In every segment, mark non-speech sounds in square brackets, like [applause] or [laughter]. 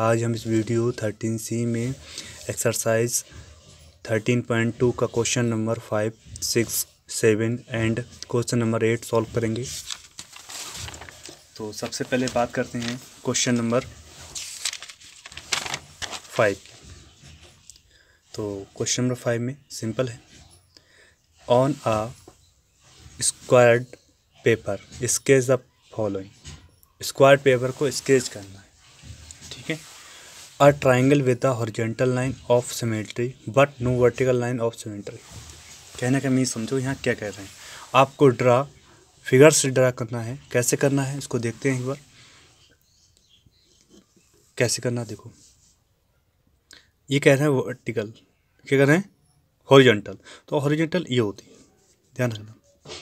आज हम इस वीडियो थर्टीन सी में एक्सरसाइज थर्टीन पॉइंट टू का question number five six seven and question number eight solve करेंगे तो सबसे पहले बात करते हैं क्वेश्चन नंबर फाइव तो क्वेश्चन नंबर फाइव में सिंपल है on a squared paper sketch the following square paper को स्केच करना ठीक है a triangle with a horizontal line of symmetry but no vertical line of symmetry कहने का mean समझो यहाँ क्या कह रहे हैं आपको ड्रा फिगर्स ड्रा करना है कैसे करना है इसको देखते हैं एक बार कैसे करना देखो ये कह रहे हैं वर्टिकल क्या कह रहे हैं हॉरिजेंटल तो हॉरिजेंटल ये होती है ध्यान रखना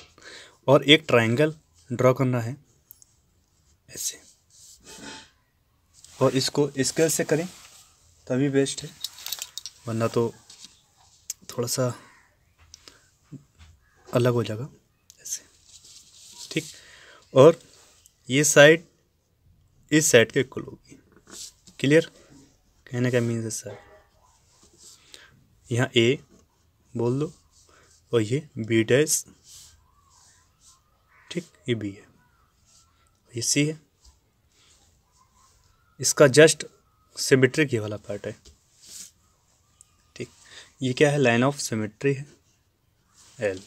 और एक ट्राइंगल ड्रा करना है ऐसे और इसको स्केल से करें तभी बेस्ट है वरना तो थोड़ा सा अलग हो जाएगा ऐसे ठीक और ये साइड इस साइड के इक्वल होगी क्लियर कहने का मीन्स है सर यहाँ ए बोल दो और ये बी डैश ठीक ये बी है ये सी है इसका जस्ट सिमेट्रिक ये वाला पार्ट है ठीक ये क्या है लाइन ऑफ सिमेट्री है एल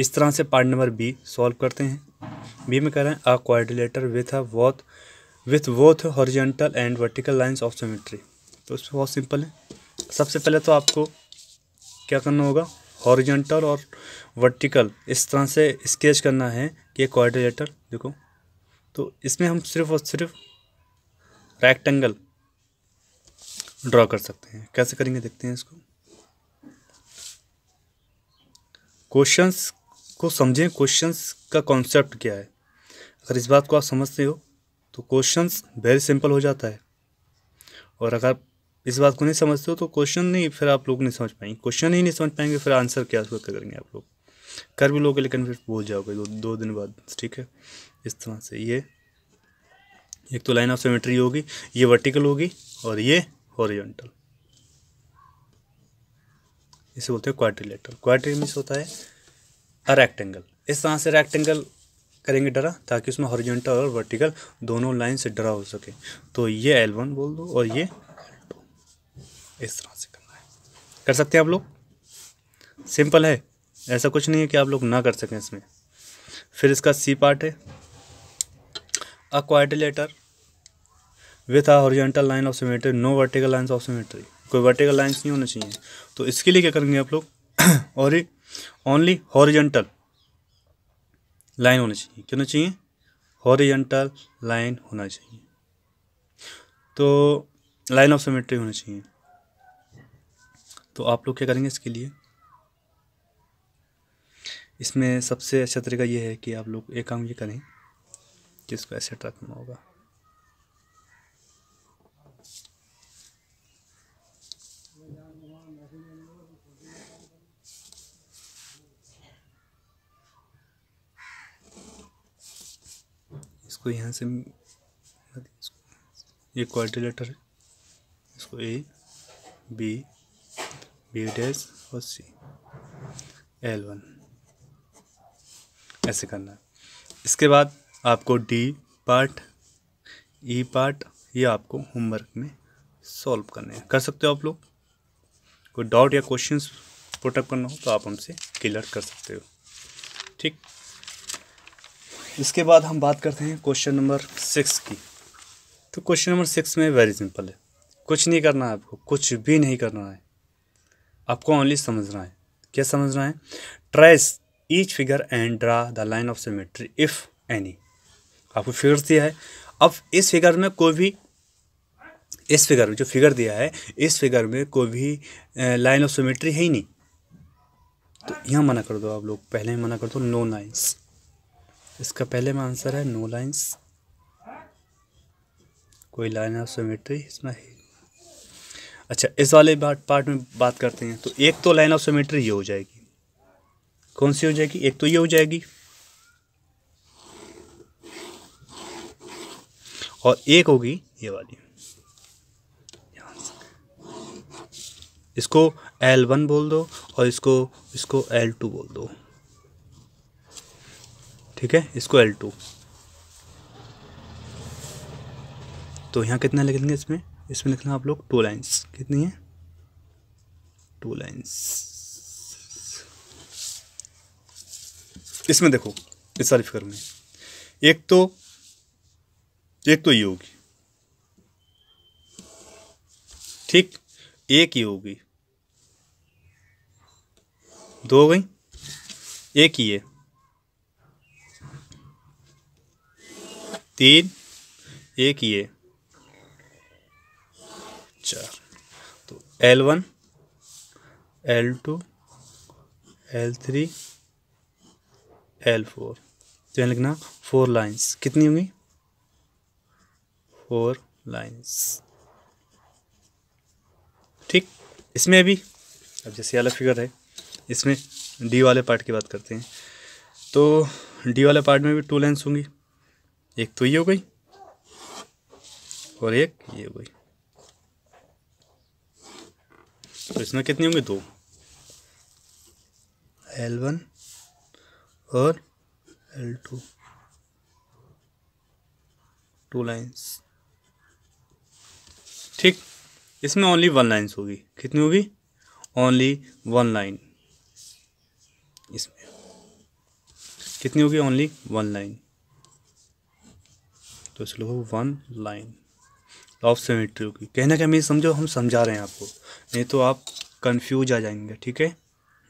इस तरह से पार्ट नंबर बी सॉल्व करते हैं बी में कह रहे हैं a quadrilateral with a both with both horizontal and vertical lines of symmetry तो इसमें बहुत सिंपल है सबसे पहले तो आपको क्या करना होगा हॉरिजेंटल और वर्टिकल इस तरह से स्केच करना है कि क्वाड्रिलेटर देखो तो इसमें हम सिर्फ और सिर्फ रेक्टेंगल ड्रॉ कर सकते हैं कैसे करेंगे देखते हैं इसको क्वेश्चंस को समझें क्वेश्चंस का कॉन्सेप्ट क्या है अगर इस बात को आप समझते हो तो क्वेश्चंस वेरी सिंपल हो जाता है और अगर इस बात को नहीं समझते हो तो क्वेश्चन नहीं फिर आप लोग नहीं समझ पाएंगे क्वेश्चन ही नहीं समझ पाएंगे फिर आंसर क्या उसका करेंगे आप लोग कर भी लोगे लेकिन फिर भूल जाओगे दो, दो दिन बाद ठीक है इस तरह से ये एक तो लाइन ऑफ सिमेट्री होगी ये वर्टिकल होगी और ये हॉरिजॉन्टल इसे बोलते हैं क्वाड्रिलेटरल क्वाड्री मीन्स होता है अ रेक्टेंगल इस तरह से रेक्टेंगल करेंगे ड्रा ताकि उसमें हॉरिजॉन्टल और वर्टिकल दोनों लाइन से ड्रा हो सके तो ये एल वन बोल दो और ये इस तरह से करना है कर सकते हैं आप लोग सिंपल है ऐसा कुछ नहीं है कि आप लोग ना कर सकें इसमें फिर इसका सी पार्ट है a quadrilateral with a horizontal line of symmetry no vertical lines of symmetry कोई वर्टिकल लाइन्स नहीं होना चाहिए तो इसके लिए क्या करेंगे आप लोग [coughs] और ओनली हॉरिजेंटल लाइन होना चाहिए क्यों होना चाहिए हॉरिजेंटल लाइन होना चाहिए तो लाइन ऑफ सिमेट्री होना चाहिए तो आप लोग क्या करेंगे इसके लिए इसमें सबसे अच्छा तरीका यह है कि आप लोग एक काम ये करें कि इसको ऐसे रखना होगा इसको यहाँ से ये क्वालिटी लेटर है इसको ए बी बी डैश और सी एल वन ऐसे करना है इसके बाद आपको डी पार्ट ई पार्ट ये आपको होमवर्क में सॉल्व करने हैं कर सकते हो आप लोग कोई डाउट या क्वेश्चंस पुटअप करना हो तो आप हमसे क्लियर कर सकते हो ठीक इसके बाद हम बात करते हैं क्वेश्चन नंबर सिक्स की तो क्वेश्चन नंबर सिक्स में वेरी सिंपल है कुछ नहीं करना है आपको कुछ भी नहीं करना है आपको ओनली समझना है क्या समझना है trace each figure and draw the line of symmetry if any आपको फिगर दिया है अब इस फिगर में कोई भी इस फिगर में जो फिगर दिया है इस फिगर में कोई भी लाइन ऑफ सिमेट्री है ही नहीं तो यहाँ मना कर दो आप लोग पहले ही मना कर दो नो लाइन्स इसका पहले में आंसर है नो लाइंस कोई लाइन ऑफ सिमेट्री इसमें अच्छा इस वाले पार्ट में बात करते हैं तो एक तो लाइन ऑफ सिमेट्री ये हो जाएगी कौन सी हो जाएगी एक तो ये हो जाएगी और एक होगी ये वाली इसको L1 बोल दो और इसको इसको L2 बोल दो ठीक है इसको एल टू तो यहाँ कितना लिखेंगे इसमें इसमें लिखना आप लोग टू लाइन्स कितनी है टू लाइन्स इसमें देखो इस सारी फिक्र में एक तो एक तो ये होगी ठीक एक ही होगी दो हो गई एक ही है तीन एक ये चार तो L one L two L three L four तो यहाँ लिखना फोर लाइंस कितनी होंगी फोर लाइंस ठीक इसमें अभी अब जैसे अलग फिगर है इसमें डी वाले पार्ट की बात करते हैं तो डी वाले पार्ट में भी टू लाइन्स होंगी एक तो ये हो गई और एक ये हो गई तो इसमें कितनी होंगी दो एल वन और एल टू टू लाइन्स ठीक इसमें ओनली वन लाइन्स होगी कितनी होगी ओनली वन लाइन इसमें कितनी होगी ओनली वन लाइन तो इसलिए वो one line law of symmetry होगी कहना क्या मैं समझो हम समझा रहे हैं आपको नहीं तो आप कंफ्यूज आ जाएंगे ठीक है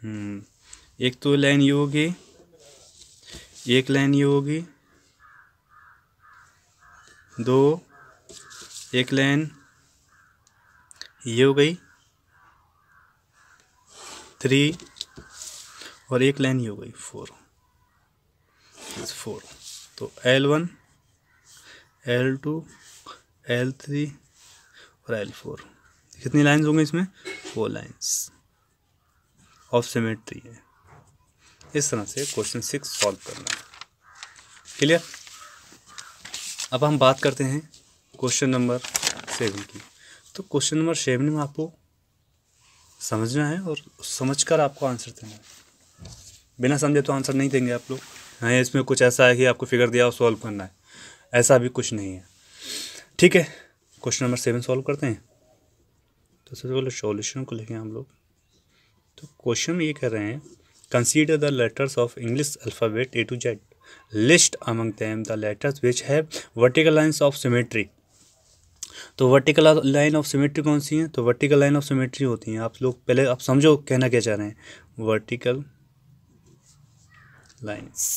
हम्म। एक तो लाइन ये होगी एक लाइन ये होगी दो एक लाइन ये हो गई थ्री और एक लाइन ये हो गई फोर फोर तो L one L two L three और एल फोर कितनी लाइन्स होंगे इसमें फोर लाइन्स ऑफ सिमेट्री है इस तरह से क्वेश्चन सिक्स सॉल्व करना है क्लियर अब हम बात करते हैं क्वेश्चन नंबर सेवन की तो क्वेश्चन नंबर सेवन में आपको समझना है और समझकर आपको आंसर देना है बिना समझे तो आंसर नहीं देंगे आप लोग हाँ इसमें कुछ ऐसा है कि आपको फिगर दिया और सॉल्व करना है ऐसा अभी कुछ नहीं है ठीक है क्वेश्चन नंबर सेवन सॉल्व करते हैं तो सबसे पहले सोल्यूशन को लिखें हम लोग तो क्वेश्चन ये कह रहे हैं consider the letters of English alphabet A to Z list among them the letters which have vertical lines of symmetry तो वर्टिकल लाइन ऑफ सिमेट्री कौन सी है तो वर्टिकल लाइन ऑफ सिमेट्री होती हैं आप लोग पहले आप समझो कहना क्या चाह रहे हैं वर्टिकल लाइन्स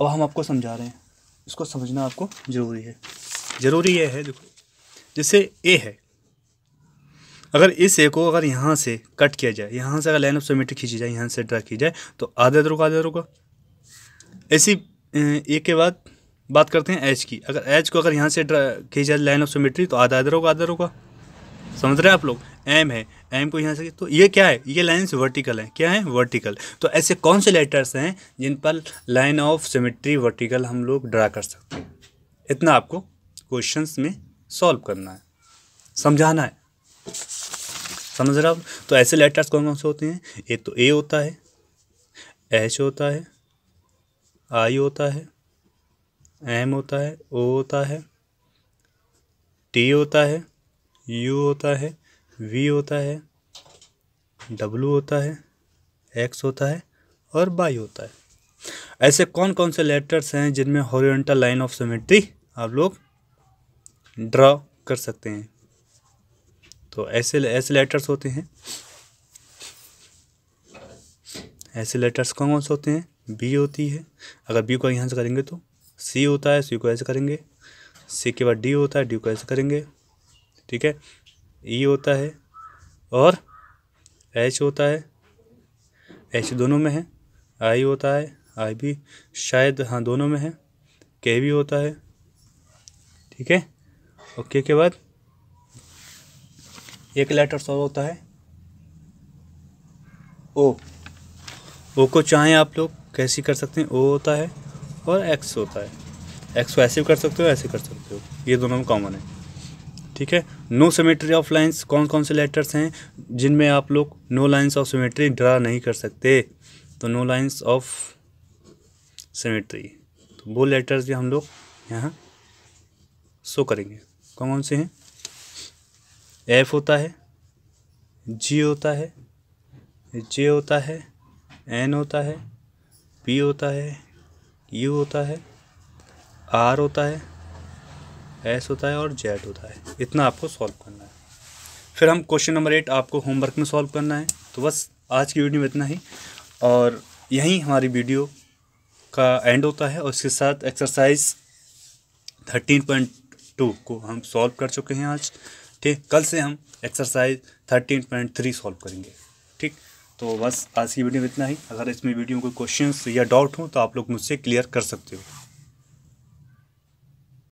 अब हम आपको समझा रहे हैं इसको समझना आपको ज़रूरी है ज़रूरी यह है देखो जैसे ए है अगर इस ए को अगर यहाँ से कट किया जाए यहाँ से अगर लाइन ऑफ सोमेट्री खींची जाए यहाँ से ड्रा की जाए तो आधा दरुक आधा दरुक होगा ऐसी ए के बाद बात करते हैं एच की अगर एच को अगर यहाँ से ड्रा खींचा जाए लाइन ऑफ सोमेट्री तो आधा इधर होगा आधा इधर होगा समझ रहे हैं आप लोग एम है एम को यहाँ से तो ये क्या है ये लाइन्स वर्टिकल हैं क्या है वर्टिकल तो ऐसे कौन से लेटर्स हैं जिन पर लाइन ऑफ सिमेट्री वर्टिकल हम लोग ड्रा कर सकते हैं इतना आपको क्वेश्चंस में सॉल्व करना है समझाना है समझ रहे हो तो ऐसे लेटर्स कौन कौन से होते हैं एक तो ए होता है एच होता है आई होता है एम होता है ओ होता है टी होता है यू होता है वी होता है डब्लू होता है एक्स होता है और बाई होता है ऐसे कौन कौन से लेटर्स हैं जिनमें हॉरिजॉन्टल लाइन ऑफ सिमेट्री आप लोग ड्रा कर सकते हैं तो ऐसे ऐसे लेटर्स होते हैं ऐसे लेटर्स कौन कौन से होते हैं बी होती है अगर बी को यहाँ से करेंगे तो सी होता है सी को ऐसे करेंगे सी के बाद डी होता है डी को ऐसे करेंगे ठीक है ई e होता है और एच होता है एच दोनों में है आई होता है आई भी शायद हाँ दोनों में है के भी होता है ठीक है और के बाद एक लेटर सौ होता है ओ ओ को चाहें आप लोग कैसी कर सकते हैं ओ होता है और एक्स होता है एक्स को ऐसे भी कर सकते हो ऐसे कर सकते हो ये दोनों में कॉमन है ठीक है नो सिमेट्री ऑफ लाइंस कौन कौन से लेटर्स हैं जिनमें आप लोग no lines of symmetry draw नहीं कर सकते तो नो लाइंस ऑफ सिमेट्री तो वो लेटर्स भी हम लोग यहाँ शो करेंगे कौन कौन से हैं एफ होता है जी होता है जे होता है एन होता है पी होता है यू होता है आर होता है एस होता है और जेड होता है इतना आपको सॉल्व करना है फिर हम क्वेश्चन नंबर एट आपको होमवर्क में सॉल्व करना है तो बस आज की वीडियो में इतना ही और यहीं हमारी वीडियो का एंड होता है और इसके साथ एक्सरसाइज थर्टीन पॉइंट टू को हम सॉल्व कर चुके हैं आज ठीक कल से हम exercise thirteen point three solve करेंगे ठीक तो बस आज की वीडियो में इतना ही अगर इसमें वीडियो में कोई क्वेश्चंस या डाउट हो तो आप लोग मुझसे क्लियर कर सकते हो